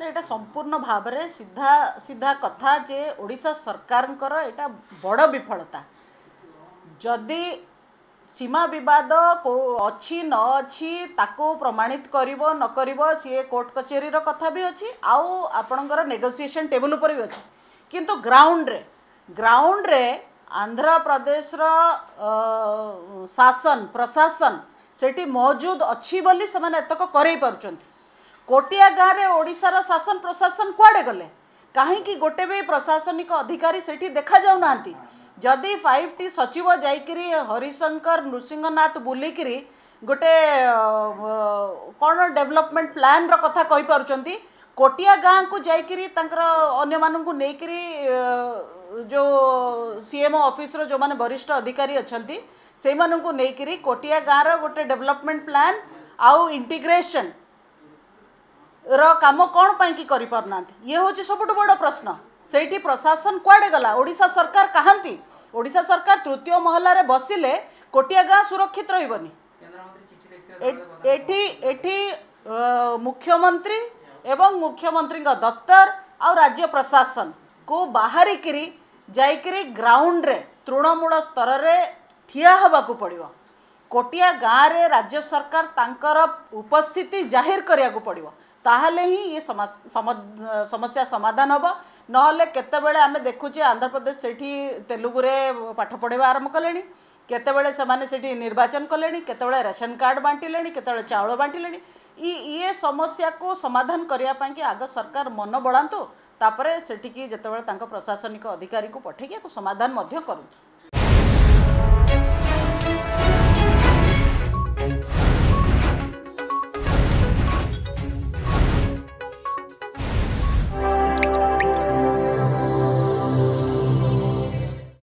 ନା ଏଇଟା ସମ୍ପୂର୍ଣ୍ଣ ଭାବରେ ସିଧା ସିଧା କଥା ଯେ ଓଡ଼ିଶା ସରକାରଙ୍କର ଏଇଟା ବଡ଼ ବିଫଳତା ଯଦି ସୀମା ବିବାଦ ଅଛି ନ ଅଛି ତାକୁ ପ୍ରମାଣିତ କରିବ ନ କରିବ ସିଏ କୋର୍ଟ କଚେରୀର କଥା ବି ଅଛି ଆଉ ଆପଣଙ୍କର ନେଗୋସିଏସନ୍ ଟେବୁଲ୍ ଉପରେ ବି ଅଛି କିନ୍ତୁ ଗ୍ରାଉଣ୍ଡରେ ଗ୍ରାଉଣ୍ଡରେ ଆନ୍ଧ୍ରପ୍ରଦେଶର ଶାସନ ପ୍ରଶାସନ ସେଠି ମହଜୁଦ ଅଛି ବୋଲି ସେମାନେ ଏତକ କରେଇ ପାରୁଛନ୍ତି कोटिया गाँव में ओडार शासन प्रशासन कुआडे गले कहीं गोटे भी प्रशासनिक अधिकारी से देखा जाऊना जदि फाइव टी सचिव जाकि हरिशंकर नृसिंहनाथ बुलिक गोटे कौन डेभलपमेंट प्लान रहा कहीपर कोटिया गाँ को जाकि अगर जो सीएमओ ऑफिसर जो मैंने वरिष्ठ अधिकारी अच्छा से मानक नहींक्री कोटिया गाँव रोटे डेभलपमेंट प्लान आउ इंटीग्रेशन ର କାମ କ'ଣ ପାଇଁକି କରିପାରୁନାହାନ୍ତି ଇଏ ହେଉଛି ସବୁଠୁ ବଡ଼ ପ୍ରଶ୍ନ ସେଇଠି ପ୍ରଶାସନ କୁଆଡ଼େ ଗଲା ଓଡ଼ିଶା ସରକାର କାହାନ୍ତି ଓଡ଼ିଶା ସରକାର ତୃତୀୟ ମହଲାରେ ବସିଲେ କୋଟିଆ ଗାଁ ସୁରକ୍ଷିତ ରହିବନି ଏଠି ଏଠି ମୁଖ୍ୟମନ୍ତ୍ରୀ ଏବଂ ମୁଖ୍ୟମନ୍ତ୍ରୀଙ୍କ ଦପ୍ତର ଆଉ ରାଜ୍ୟ ପ୍ରଶାସନକୁ ବାହାରିକିରି ଯାଇକିରି ଗ୍ରାଉଣ୍ଡରେ ତୃଣମୂଳ ସ୍ତରରେ ଠିଆ ହେବାକୁ ପଡ଼ିବ କୋଟିଆ ଗାଁରେ ରାଜ୍ୟ ସରକାର ତାଙ୍କର ଉପସ୍ଥିତି ଜାହିର କରିବାକୁ ପଡ଼ିବ ତାହେଲେ ହିଁ ଇଏ ସମସ୍ୟା ସମାଧାନ ହେବ ନହେଲେ କେତେବେଳେ ଆମେ ଦେଖୁଛେ ଆନ୍ଧ୍ରପ୍ରଦେଶ ସେଠି ତେଲୁଗୁରେ ପାଠ ପଢ଼ିବା ଆରମ୍ଭ କଲେଣି କେତେବେଳେ ସେମାନେ ସେଠି ନିର୍ବାଚନ କଲେଣି କେତେବେଳେ ରାସନ କାର୍ଡ଼ ବାଣ୍ଟିଲେଣି କେତେବେଳେ ଚାଉଳ ବାଣ୍ଟିଲେଣି ଇଏ ସମସ୍ୟାକୁ ସମାଧାନ କରିବା ପାଇଁକି ଆଗ ସରକାର ମନ ବଳାନ୍ତୁ ତାପରେ ସେଠିକି ଯେତେବେଳେ ତାଙ୍କ ପ୍ରଶାସନିକ ଅଧିକାରୀଙ୍କୁ ପଠାଇକି ଏହାକୁ ସମାଧାନ ମଧ୍ୟ କରନ୍ତୁ